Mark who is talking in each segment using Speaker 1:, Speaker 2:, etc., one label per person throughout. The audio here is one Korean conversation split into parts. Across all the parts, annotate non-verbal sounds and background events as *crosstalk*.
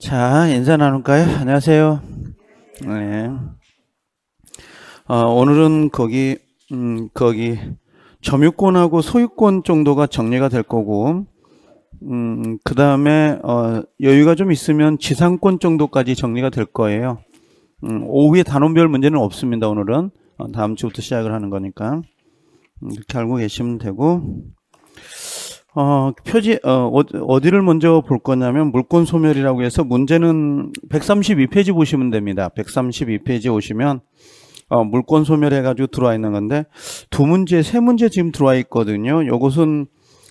Speaker 1: 자, 인사 나눌까요? 안녕하세요. 네. 어, 오늘은 거기, 음, 거기, 점유권하고 소유권 정도가 정리가 될 거고, 음, 그 다음에, 어, 여유가 좀 있으면 지상권 정도까지 정리가 될 거예요. 음, 오후에 단원별 문제는 없습니다, 오늘은. 어, 다음 주부터 시작을 하는 거니까. 음, 이렇게 알고 계시면 되고, 어, 표지, 어, 어, 어디를 먼저 볼 거냐면 물권 소멸이라고 해서 문제는 132페이지 보시면 됩니다. 132페이지 오시면 어, 물권 소멸해가지고 들어와 있는 건데 두 문제, 세 문제 지금 들어와 있거든요. 요것은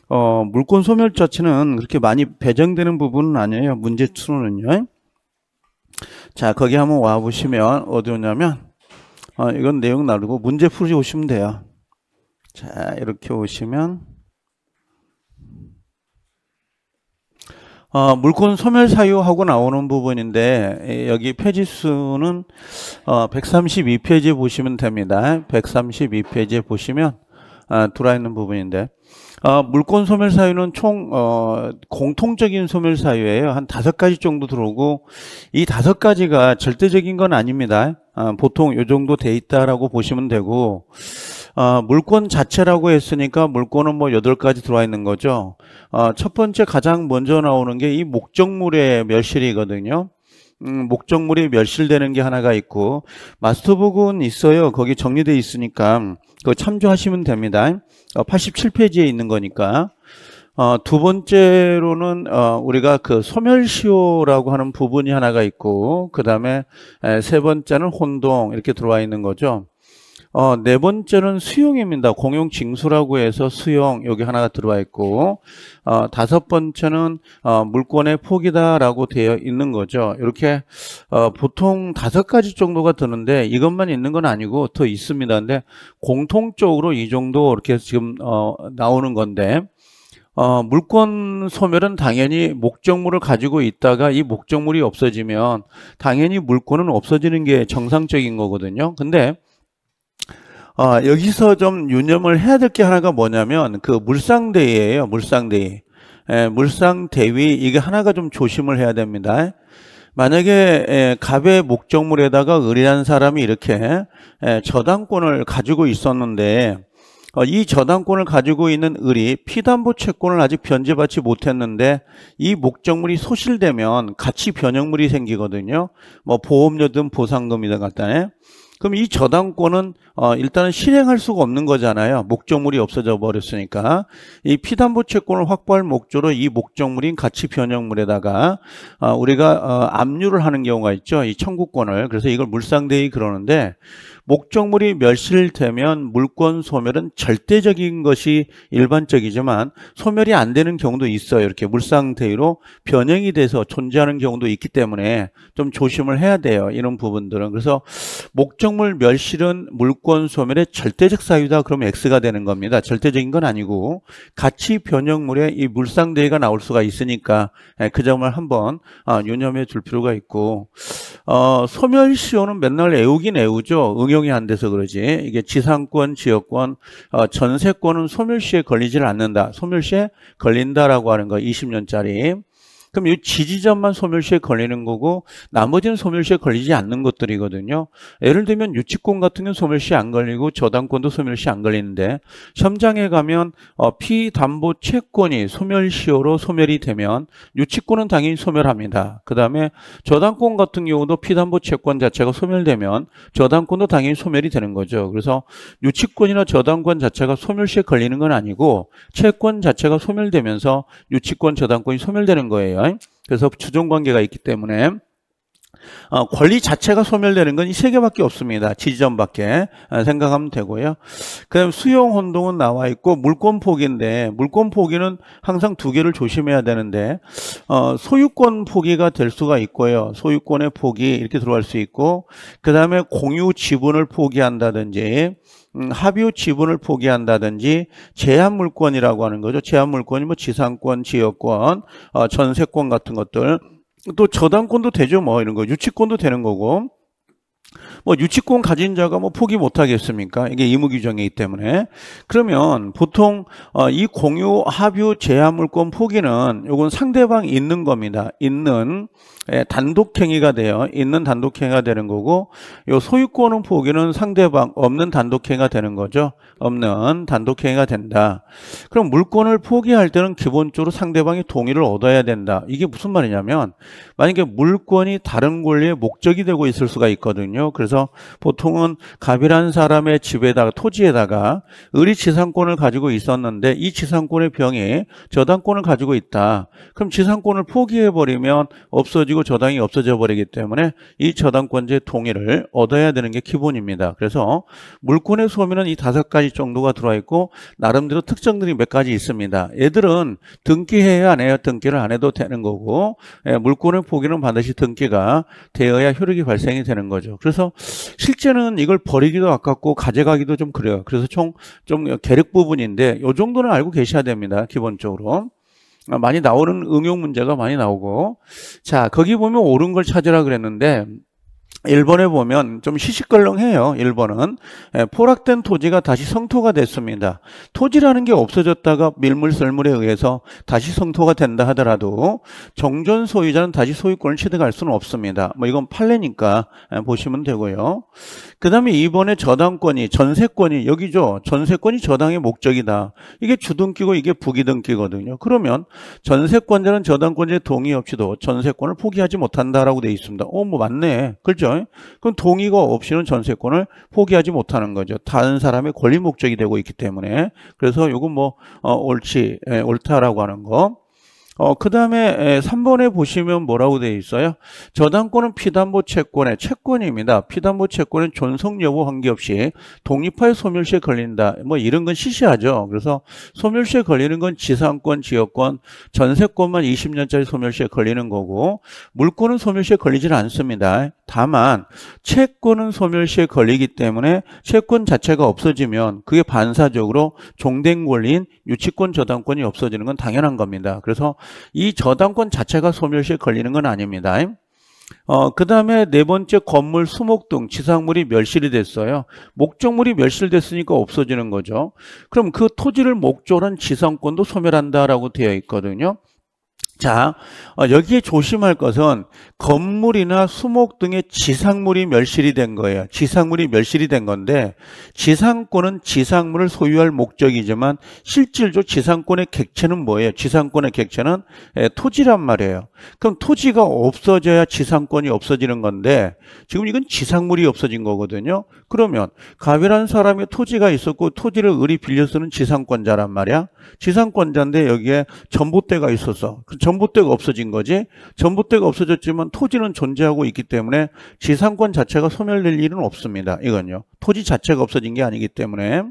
Speaker 1: 어, 물권 소멸 자체는 그렇게 많이 배정되는 부분은 아니에요. 문제 수는요. 자, 거기 한번 와 보시면 어디 오냐면 어, 이건 내용 나누고 문제 풀이 오시면 돼요. 자, 이렇게 오시면 어, 물권 소멸 사유하고 나오는 부분인데 여기 페이지 수는 어, 132페이지 보시면 됩니다. 1 3 2페이지 보시면 아, 들어 있는 부분인데 아, 물권 소멸 사유는 총 어, 공통적인 소멸 사유예요. 한 다섯 가지 정도 들어오고 이 다섯 가지가 절대적인 건 아닙니다. 아, 보통 요 정도 돼 있다라고 보시면 되고 아, 물권 자체라고 했으니까 물권은 뭐 여덟 가지 들어와 있는 거죠. 아, 첫 번째 가장 먼저 나오는 게 이 목적물의 멸실이거든요. 음, 목적물이 멸실되는 게 하나가 있고 마스터북은 있어요. 거기 정리돼 있으니까 그거 참조하시면 됩니다. 87페이지에 어, 있는 거니까 어, 두 번째로는 어, 우리가 그 소멸시효라고 하는 부분이 하나가 있고 그 다음에 세 번째는 혼동 이렇게 들어와 있는 거죠. 어, 네 번째는 수용입니다. 공용 징수라고 해서 수용 여기 하나가 들어와 있고 어, 다섯 번째는 어, 물권의 포기다라고 되어 있는 거죠. 이렇게 어, 보통 다섯 가지 정도가 드는데 이것만 있는 건 아니고 더 있습니다. 근데 공통적으로 이 정도 이렇게 지금 어, 나오는 건데 어, 물권 소멸은 당연히 목적물을 가지고 있다가 이 목적물이 없어지면 당연히 물권은 없어지는 게 정상적인 거거든요. 근데 아, 여기서 좀 유념을 해야 될 게 하나가 뭐냐면 그 물상대예요. 위 물상대위. 에, 예, 물상대위 이게 하나가 좀 조심을 해야 됩니다. 만약에 에, 예, 갑의 목적물에다가 의뢰한 사람이 이렇게 에, 예, 저당권을 가지고 있었는데 어, 이 저당권을 가지고 있는 을이 피담보 채권을 아직 변제받지 못했는데 이 목적물이 소실되면 같이 변형물이 생기거든요. 뭐 보험료든 보상금이든 간다해 그럼 이 저당권은 어, 일단은 실행할 수가 없는 거잖아요. 목적물이 없어져 버렸으니까 이 피담보 채권을 확보할 목적으로 이 목적물인 가치 변형물에다가 어, 우리가 어, 압류를 하는 경우가 있죠. 이 청구권을 그래서 이걸 물상대위 그러는데 목적물이 멸실되면 물권 소멸은 절대적인 것이 일반적이지만 소멸이 안 되는 경우도 있어요. 이렇게 물상대위로 변형이 돼서 존재하는 경우도 있기 때문에 좀 조심을 해야 돼요. 이런 부분들은 그래서 목적 목적물 멸실은 물권 소멸의 절대적 사유다 그러면 X가 되는 겁니다. 절대적인 건 아니고 가치 변형물에 이 물상대위가 나올 수가 있으니까 예, 그 점을 한번 유념해 어, 줄 필요가 있고 어, 소멸시효는 맨날 애우긴 애우죠. 응용이 안 돼서 그러지. 이게 지상권, 지역권, 어, 전세권은 소멸시에 걸리질 않는다. 소멸시에 걸린다라고 하는 거 20년짜리 그럼 이 지지점만 소멸시에 걸리는 거고 나머지는 소멸시에 걸리지 않는 것들이거든요. 예를 들면 유치권 같은 경우 소멸시 안 걸리고 저당권도 소멸시 안 걸리는데 현장에 가면 어, 피담보 채권이 소멸시효로 소멸이 되면 유치권은 당연히 소멸합니다. 그 다음에 저당권 같은 경우도 피담보 채권 자체가 소멸되면 저당권도 당연히 소멸이 되는 거죠. 그래서 유치권이나 저당권 자체가 소멸시에 걸리는 건 아니고 채권 자체가 소멸되면서 유치권 저당권이 소멸되는 거예요. 그래서 주종 관계가 있기 때문에 어, 권리 자체가 소멸되는 건 이 세 개밖에 없습니다. 지점밖에 어, 생각하면 되고요. 그다음 수용 혼동은 나와 있고 물권 포기인데 물권 포기는 항상 두 개를 조심해야 되는데 어, 소유권 포기가 될 수가 있고요. 소유권의 포기 이렇게 들어갈 수 있고 그다음에 공유 지분을 포기한다든지 음, 합유 지분을 포기한다든지 제한 물권이라고 하는 거죠. 제한 물권이 뭐 지상권, 지역권, 어, 전세권 같은 것들 또 저당권도 되죠 뭐 이런 거 유치권도 되는 거고 뭐 유치권 가진 자가 뭐 포기 못 하겠습니까? 이게 의무 규정이기 때문에 그러면 보통 어, 이 공유 합유 제한물권 포기는 요건 상대방 있는 겁니다. 있는 예, 단독행위가 되어 있는 단독행위가 되는 거고 요 소유권은 포기는 상대방 없는 단독행위가 되는 거죠. 없는 단독행위가 된다. 그럼 물권을 포기할 때는 기본적으로 상대방이 동의를 얻어야 된다. 이게 무슨 말이냐면 만약에 물권이 다른 권리의 목적이 되고 있을 수가 있거든요. 그래서 보통은 갑이라는 사람의 집에다가 토지에다가 을이 지상권을 가지고 있었는데 이 지상권의 병이 저당권을 가지고 있다. 그럼 지상권을 포기해버리면 없어지고 저당이 없어져 버리기 때문에 이저당권제의 동의를 얻어야 되는 게 기본입니다. 그래서 물권의 소멸은이 다섯 가지 정도가 들어있고 와 나름대로 특정들이몇 가지 있습니다. 애들은 등기해야 안 해요. 등기를 안 해도 되는 거고 예, 물권의 포기는 반드시 등기가 되어야 효력이 발생이 되는 거죠. 그래서 그래서 실제는 이걸 버리기도 아깝고 가져가기도 좀 그래요. 그래서 총 좀 계륵 부분인데 요 정도는 알고 계셔야 됩니다. 기본적으로. 아, 많이 나오는 응용 문제가 많이 나오고 자 거기 보면 옳은 걸 찾으라 그랬는데 일본에 보면 좀 시시껄렁해요. 일본은 예, 포락된 토지가 다시 성토가 됐습니다. 토지라는 게 없어졌다가 밀물썰물에 의해서 다시 성토가 된다 하더라도 정전 소유자는 다시 소유권을 취득할 수는 없습니다. 뭐 이건 판례니까 예, 보시면 되고요. 그다음에 이번에 저당권이 전세권이 여기죠. 전세권이 저당의 목적이다. 이게 주등기고 이게 부기등기거든요. 그러면 전세권자는 저당권자의 동의 없이도 전세권을 포기하지 못한다라고 돼 있습니다. 어, 뭐 맞네. 그 그렇죠? 그럼 동의가 없이는 전세권을 포기하지 못하는 거죠. 다른 사람의 권리 목적이 되고 있기 때문에. 그래서 이건 뭐 어, 옳지, 에, 예, 옳다라고 하는 거. 어, 그 다음에 3번에 보시면 뭐라고 되어 있어요? 저당권은 피담보 채권의 채권입니다. 피담보 채권은 존속 여부 관계없이 독립하여 소멸시에 걸린다. 뭐 이런 건 시시하죠. 그래서 소멸시에 걸리는 건 지상권, 지역권, 전세권만 20년짜리 소멸시에 걸리는 거고 물권은 소멸시에 걸리질 않습니다. 다만 채권은 소멸시에 걸리기 때문에 채권 자체가 없어지면 그게 반사적으로 종된 권리인 유치권 저당권이 없어지는 건 당연한 겁니다. 그래서 이 저당권 자체가 소멸시에 걸리는 건 아닙니다. 어, 그 다음에 네 번째 건물, 수목 등 지상물이 멸실이 됐어요. 목적물이 멸실됐으니까 없어지는 거죠. 그럼 그 토지를 목조한 지상권도 소멸한다라고 되어 있거든요. 자, 어, 여기에 조심할 것은 건물이나 수목 등의 지상물이 멸실이 된 거예요. 지상물이 멸실이 된 건데 지상권은 지상물을 소유할 목적이지만 실질적 지상권의 객체는 뭐예요? 지상권의 객체는 예, 토지란 말이에요. 그럼 토지가 없어져야 지상권이 없어지는 건데 지금 이건 지상물이 없어진 거거든요. 그러면 가비라는 사람이 토지가 있었고 토지를 을이 빌려 쓰는 지상권자란 말이야. 지상권자인데 여기에 전봇대가 있었어. 그 전봇대가 없어진 거지 전봇대가 없어졌지만 토지는 존재하고 있기 때문에 지상권 자체가 소멸될 일은 없습니다. 이건요. 토지 자체가 없어진 게 아니기 때문에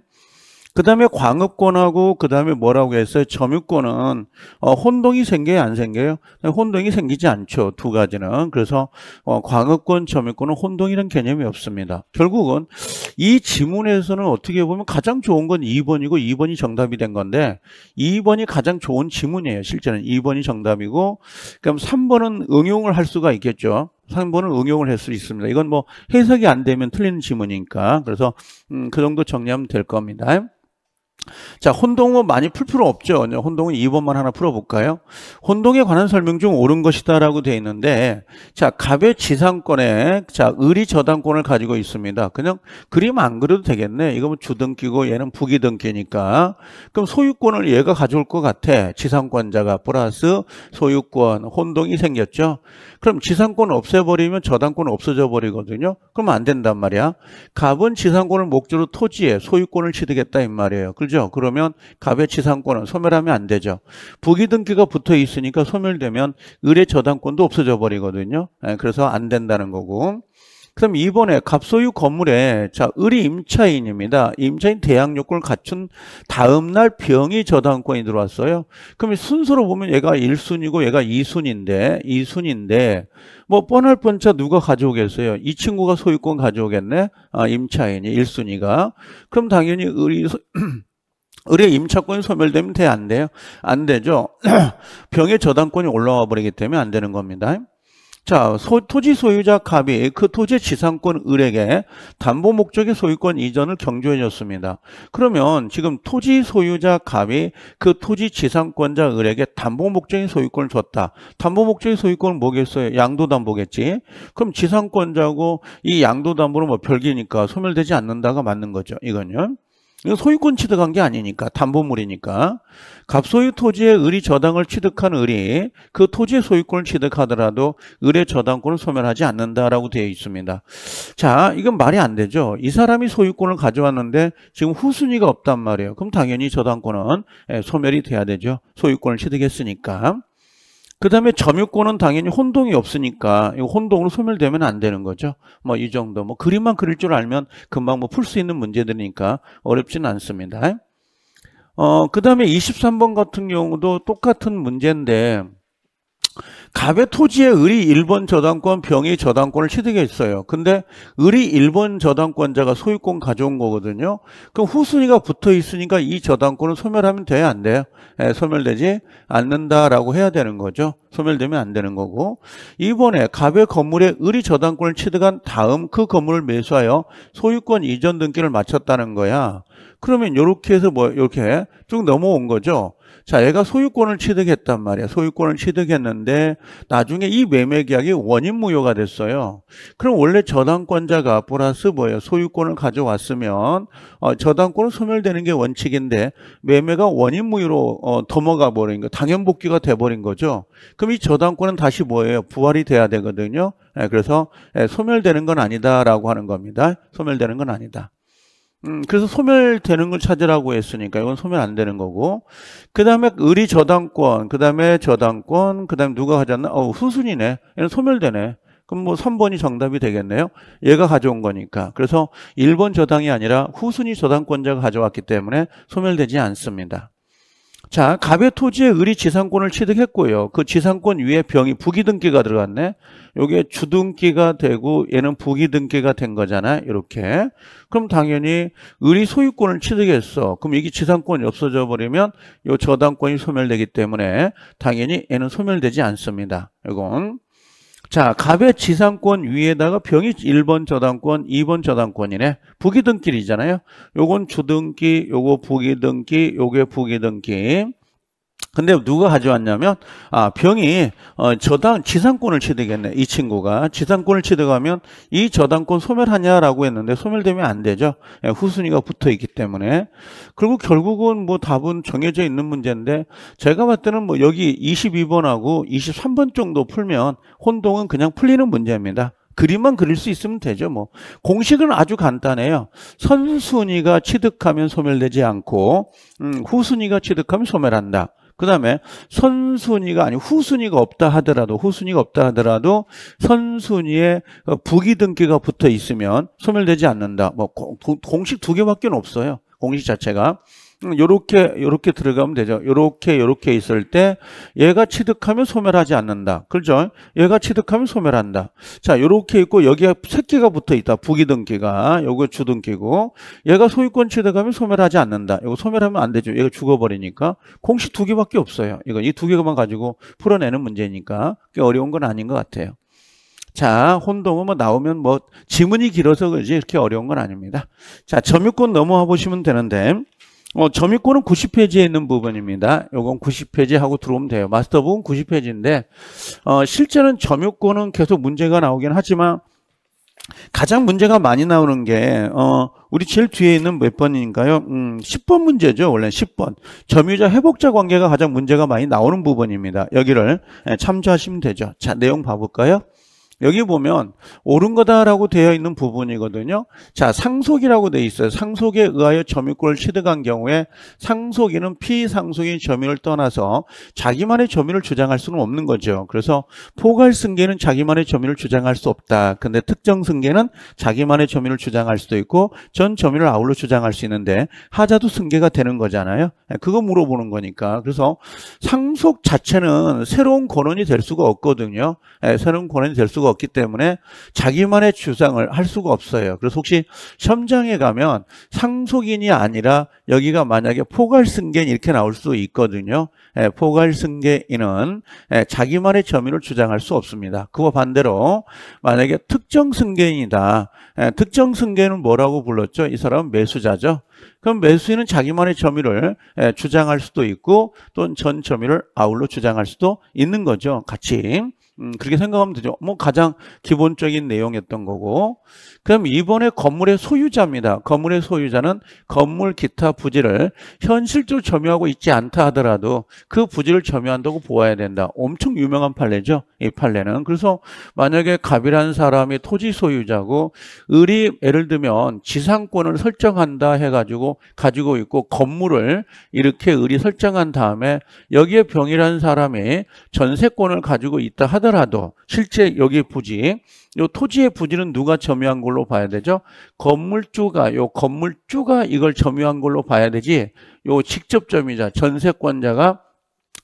Speaker 1: 그다음에 광업권하고 그다음에 뭐라고 했어요? 점유권은 어, 혼동이 생겨요, 안 생겨요? 네, 혼동이 생기지 않죠. 두 가지는. 그래서 어, 광업권, 점유권은 혼동이란 개념이 없습니다. 결국은 이 지문에서는 어떻게 보면 가장 좋은 건 2번이고 2번이 정답이 된 건데 2번이 가장 좋은 지문이에요. 실제는 2번이 정답이고 그럼 3번은 응용을 할 수가 있겠죠. 3번은 응용을 할 수 있습니다. 이건 뭐 해석이 안 되면 틀리는 지문이니까 그래서 음, 그 정도 정리하면 될 겁니다. 자, 혼동은 많이 풀 필요 없죠. 혼동은 2번만 하나 풀어볼까요? 혼동에 관한 설명 중 옳은 것이다라고 되어 있는데, 자, 갑의 지상권에, 자, 을이 저당권을 가지고 있습니다. 그냥 그림 안 그려도 되겠네. 이거 뭐 주등기고 얘는 부기등기니까. 그럼 소유권을 얘가 가져올 것 같아. 지상권자가 플러스 소유권, 혼동이 생겼죠. 그럼 지상권 없애버리면 저당권 없어져 버리거든요. 그러면 안 된단 말이야. 갑은 지상권을 목적으로 토지에 소유권을 취득했다 이 말이에요. 그죠? 되죠 그러면 가배치상권은 소멸하면 안 되죠. 부기등기가 붙어 있으니까 소멸되면 의뢰 저당권도 없어져 버리거든요. 예, 그래서 안 된다는 거고. 그럼 이번에 갑소유 건물에 자 을이 임차인입니다. 임차인 대항 요건을 갖춘 다음 날 병이 저당권이 들어왔어요. 그럼 순서로 보면 얘가 1순위고 얘가 2순인데 2순인데 뭐 뻔할 뻔차 누가 가져오겠어요? 이 친구가 소유권 가져오겠네. 아 임차인이 1순위가. 그럼 당연히 을이 *clears throat* 의뢰 임차권이 소멸되면 돼, 안 돼요? 안 되죠? *clears throat* 병의 저당권이 올라와 버리기 때문에 안 되는 겁니다. 자, 소, 토지 소유자 갑이 그 토지 지상권 을에게 담보 목적의 소유권 이전을 경조해 줬습니다. 그러면 지금 토지 소유자 갑이 그 토지 지상권자 을에게 담보 목적의 소유권을 줬다. 담보 목적의 소유권은 뭐겠어요? 양도담보겠지. 그럼 지상권자고 이 양도담보는 뭐 별개니까 소멸되지 않는다가 맞는 거죠. 이건요. 이건 소유권 취득한 게 아니니까 담보물이니까 갑소유 토지의 을이 저당을 취득한 을이 그 토지의 소유권을 취득하더라도 을의 저당권을 소멸하지 않는다라고 되어 있습니다. 자 이건 말이 안 되죠. 이 사람이 소유권을 가져왔는데 지금 후순위가 없단 말이에요. 그럼 당연히 저당권은 예, 소멸이 돼야 되죠. 소유권을 취득했으니까. 그 다음에 점유권은 당연히 혼동이 없으니까 혼동으로 소멸되면 안 되는 거죠. 뭐 이 정도 뭐 그림만 그릴 줄 알면 금방 뭐 풀 수 있는 문제들이니까 어렵지는 않습니다. 어, 그 다음에 23번 같은 경우도 똑같은 문제인데 갑의 토지에 을이 일본 저당권, 병이 저당권을 취득했어요. 근데 을이 일본 저당권자가 소유권 가져온 거거든요. 그럼 후순위가 붙어 있으니까 이 저당권을 소멸하면 돼요안 돼요? 네, 소멸되지 않는다라고 해야 되는 거죠. 소멸되면 안 되는 거고. 이번에 갑의 건물에 을이 저당권을 취득한 다음 그 건물을 매수하여 소유권 이전 등기를 마쳤다는 거야. 그러면 이렇게 해서 뭐 이렇게 쭉 넘어온 거죠. 자, 얘가 소유권을 취득했단 말이야. 소유권을 취득했는데 나중에 이 매매 계약이 원인 무효가 됐어요. 그럼 원래 저당권자가 플러스 뭐예요? 소유권을 가져왔으면 어, 저당권은 소멸되는 게 원칙인데 매매가 원인 무효로 어, 넘어가 버린 거, 당연 복귀가 돼 버린 거죠. 그럼 이 저당권은 다시 뭐예요? 부활이 돼야 되거든요. 예, 그래서 예, 소멸되는 건 아니다라고 하는 겁니다. 소멸되는 건 아니다. 음, 그래서 소멸되는 걸 찾으라고 했으니까 이건 소멸 안 되는 거고. 그 다음에 의리 저당권, 그 다음에 저당권, 그 다음에 누가 가져왔나? 어, 후순이네. 얘는 소멸되네. 그럼 뭐 3번이 정답이 되겠네요. 얘가 가져온 거니까. 그래서 1번 저당이 아니라 후순위 저당권자가 가져왔기 때문에 소멸되지 않습니다. 자, 갑의 토지에 을이 지상권을 취득했고요. 그 지상권 위에 병이 부기등기가 들어갔네. 요게 주등기가 되고 얘는 부기등기가 된 거잖아. 이렇게. 그럼 당연히 을이 소유권을 취득했어. 그럼 이게 지상권이 없어져 버리면 요 저당권이 소멸되기 때문에 당연히 얘는 소멸되지 않습니다. 이건 자, 갑의 지상권 위에다가 병이 1번 저당권, 2번 저당권이네. 부기등기이잖아요. 요건 주등기, 요거 부기등기, 요게 부기등기. 근데 누가 가져왔냐면 아 병이 어, 저당 지상권을 취득했네 이 친구가 지상권을 취득하면 이 저당권 소멸하냐라고 했는데 소멸되면 안 되죠 예, 후순위가 붙어 있기 때문에 그리고 결국은 뭐 답은 정해져 있는 문제인데 제가 봤을 때는 뭐 여기 22번하고 23번 정도 풀면 혼동은 그냥 풀리는 문제입니다 그림만 그릴 수 있으면 되죠. 뭐 공식은 아주 간단해요. 선순위가 취득하면 소멸되지 않고 음, 후순위가 취득하면 소멸한다. 그 다음에 선순위가 아니 후순위가 없다 하더라도 후순위가 없다 하더라도 선순위에 어, 부기 등기가 붙어 있으면 소멸되지 않는다. 뭐 공, 식두 개밖에 없어요. 공식 자체가. 요렇게 요렇게 들어가면 되죠. 요렇게 요렇게 있을 때 얘가 취득하면 소멸하지 않는다. 그렇죠? 얘가 취득하면 소멸한다. 자, 요렇게 있고 여기에 새끼가 붙어 있다. 부기등기가. 요거 주등기고 얘가 소유권 취득하면 소멸하지 않는다. 이거 소멸하면 안 되죠. 얘가 죽어버리니까 공식 두 개밖에 없어요. 이거 이 두 개만 가지고 풀어내는 문제니까 꽤 어려운 건 아닌 것 같아요. 자, 혼동은 뭐 나오면 뭐 지문이 길어서 그지 이렇게 어려운 건 아닙니다. 자, 점유권 넘어와 보시면 되는데 어, 점유권은 90페이지에 있는 부분입니다. 요건 90페이지하고 들어오면 돼요. 마스터 부분 90페이지인데 어, 실제는 점유권은 계속 문제가 나오긴 하지만 가장 문제가 많이 나오는 게 어, 우리 제일 뒤에 있는 몇 번인가요? 음, 10번 문제죠. 원래 10번. 점유자 회복자 관계가 가장 문제가 많이 나오는 부분입니다. 여기를 예, 참조하시면 되죠. 자, 내용 봐볼까요? 여기 보면 옳은 거다라고 되어 있는 부분이거든요. 자, 상속이라고 되어 있어요. 상속에 의하여 점유권을 취득한 경우에 상속인은 피상속인 점유를 떠나서 자기만의 점유를 주장할 수는 없는 거죠. 그래서 포괄 승계는 자기만의 점유를 주장할 수 없다. 근데 특정 승계는 자기만의 점유를 주장할 수도 있고 전 점유를 아울러 주장할 수 있는데 하자도 승계가 되는 거잖아요. 그거 물어보는 거니까. 그래서 상속 자체는 새로운 권원이될 수가 없거든요. 예, 새로운 권원이될 수가 수가 없기 때문에 자기만의 주장을 할 수가 없어요. 그래서 혹시 시험장에 가면 상속인이 아니라 여기가 만약에 포괄승계인 이렇게 나올 수 있거든요. 예, 포괄승계인은 예, 자기만의 점유를 주장할 수 없습니다. 그거 반대로 만약에 특정승계인이다. 예, 특정승계인은 뭐라고 불렀죠? 이 사람은 매수자죠. 그럼 매수인은 자기만의 점유를 예, 주장할 수도 있고 또는 전 점유를 아울러 주장할 수도 있는 거죠. 같이 음, 그렇게 생각하면 되죠. 뭐 가장 기본적인 내용이었던 거고. 그럼 이번에 건물의 소유자입니다. 건물의 소유자는 건물 기타 부지를 현실적으로 점유하고 있지 않다 하더라도 그 부지를 점유한다고 보아야 된다. 엄청 유명한 판례죠. 이 판례는. 그래서 만약에 갑이라는 사람이 토지 소유자고 을이 예를 들면 지상권을 설정한다 해가지고 가지고 있고 건물을 이렇게 을이 설정한 다음에 여기에 병이라는 사람이 전세권을 가지고 있다 하더라도 하더라도 실제 여기 부지, 요 토지의 부지는 누가 점유한 걸로 봐야 되죠? 건물주가, 요 건물주가 이걸 점유한 걸로 봐야 되지, 요 직접 점유자, 전세권자가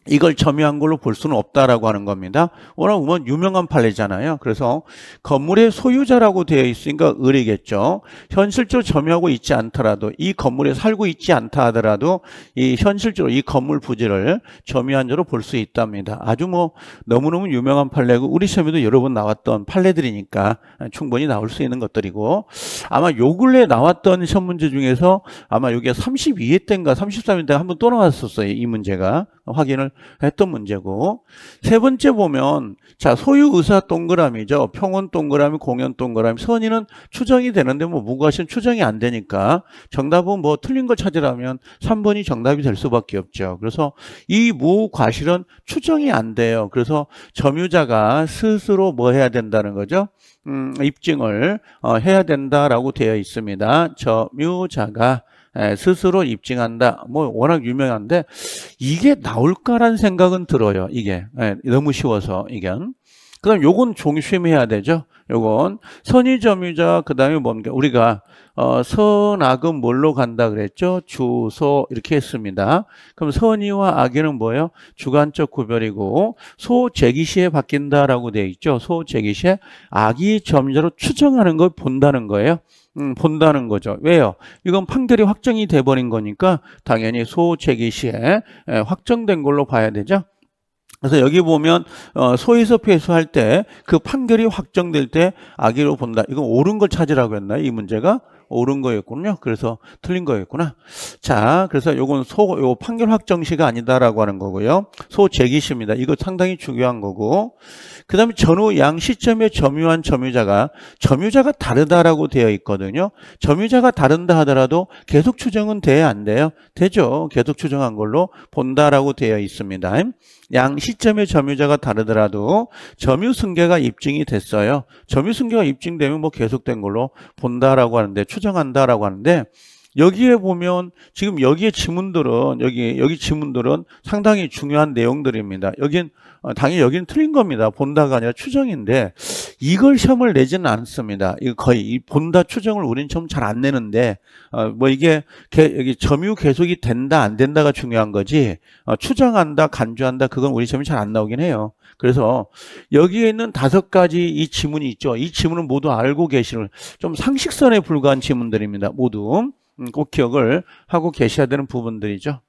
Speaker 1: 이걸 점유한 걸로 볼 수는 없다라고 하는 겁니다. 워낙 보면 뭐 유명한 판례잖아요. 그래서 건물의 소유자라고 되어 있으니까 을이겠죠. 현실적으로 점유하고 있지 않더라도 이 건물에 살고 있지 않다 하더라도 이 현실적으로 이 건물 부지를 점유한 자로 볼 수 있답니다. 아주 뭐 너무너무 유명한 판례고 우리 시험에도 여러 번 나왔던 판례들이니까 충분히 나올 수 있는 것들이고 아마 요 근래 나왔던 시험 문제 중에서 아마 여기가 32회 때인가 33회 때 한 번 또 나왔었어요. 이 문제가 확인을 했던 문제고 세 번째 보면 자 소유 의사 동그라미죠. 평온 동그라미, 공연 동그라미, 선의는 추정이 되는데 뭐 무과시는 추정이 안 되니까 정답은 뭐 틀린 거 찾으라면 3번이 정답이 될 수밖에 없죠. 그래서 이 무과실은 추정이 안 돼요. 그래서 점유자가 스스로 뭐 해야 된다는 거죠? 음, 입증을 어, 해야 된다라고 되어 있습니다. 점유자가 예, 스스로 입증한다. 뭐 워낙 유명한데 이게 나올까라 생각은 들어요. 이게 예, 너무 쉬워서 이견. 그다음 요건 조심해야 되죠. 요건 선의점유자 그다음에 뭡니 우리가 어, 선악은 뭘로 간다 그랬죠? 주소 이렇게 했습니다. 그럼 선의와 악의는 뭐예요? 주관적 구별이고 소재기시에 바뀐다라고 되 있죠. 소재기시에 악의 점유자로 추정하는 걸 본다는 거예요. 음, 본다는 거죠. 왜요? 이건 판결이 확정이 돼버린 거니까 당연히 소재기 시에 예, 확정된 걸로 봐야 되죠. 그래서 여기 보면 어, 소위서폐소할때 그 판결이 확정될 때 악의로 본다. 이건 옳은 걸 찾으라고 했나요? 이 문제가 옳은 거였군요. 그래서 틀린 거였구나. 자, 그래서 요건 소, 요 판결 확정시가 아니다라고 하는 거고요. 소 제기시입니다. 이거 상당히 중요한 거고. 그 다음에 전후 양 시점에 점유한 점유자가 점유자가 다르다라고 되어 있거든요. 점유자가 다른다 하더라도 계속 추정은 돼야 안 돼요? 되죠. 계속 추정한 걸로 본다라고 되어 있습니다. 양 시점의 점유자가 다르더라도 점유 승계가 입증이 됐어요. 점유 승계가 입증되면 뭐 계속된 걸로 본다라고 하는데 추정한다라고 하는데 여기에 보면 지금 여기에 지문들은 여기 여기 지문들은 상당히 중요한 내용들입니다. 여긴 어, 당연히 여기는 틀린 겁니다. 본다가 아니라 추정인데 이걸 시험을 내지는 않습니다. 이거 거의 이 본다 추정을 우리는 좀잘안 내는데 어, 뭐 이게 개, 여기 점유 계속이 된다 안 된다가 중요한 거지 어, 추정한다 간주한다 그건 우리 시험이 잘 안 나오긴 해요. 그래서 여기에 있는 다섯 가지 이 지문이 있죠. 이 지문은 모두 알고 계시는 좀 상식선에 불과한 지문들입니다. 모두. 꼭 기억을 하고 계셔야 되는 부분들이죠.